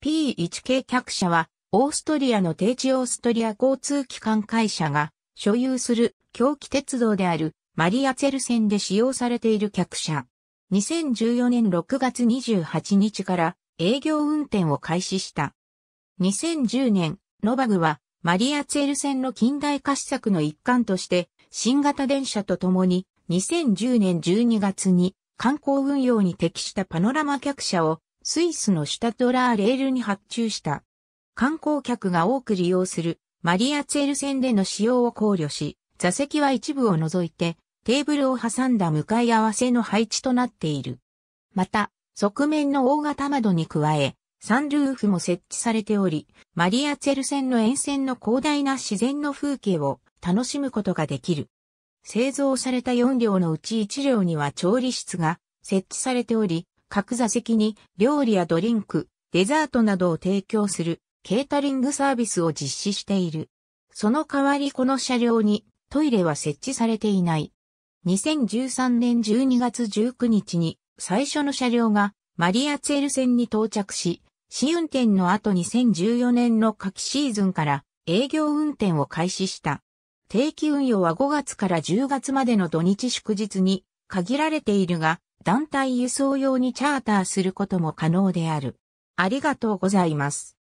P1 系客車は、オーストリアの定置オーストリア交通機関会社が所有する狂気鉄道であるマリアツェル線で使用されている客車。2014年6月28日から営業運転を開始した。2010年、ノバグはマリアツェル線の近代化施策の一環として新型電車とともに2010年12月に観光運用に適したパノラマ客車をスイスのシュタトラーレールに発注した。観光客が多く利用するマリアツェル線での使用を考慮し、座席は一部を除いてテーブルを挟んだ向かい合わせの配置となっている。また、側面の大型窓に加え、サンルーフも設置されており、マリアツェル線の沿線の広大な自然の風景を楽しむことができる。製造された4両のうち1両には調理室が設置されており、各座席に料理やドリンク、デザートなどを提供するケータリングサービスを実施している。その代わりこの車両にトイレは設置されていない。2013年12月19日に最初の車両がマリアツェル線に到着し、試運転の後2014年の夏季シーズンから営業運転を開始した。定期運用は5月から10月までの土日祝日に限られているが、団体輸送用にチャーターすることも可能である。ありがとうございます。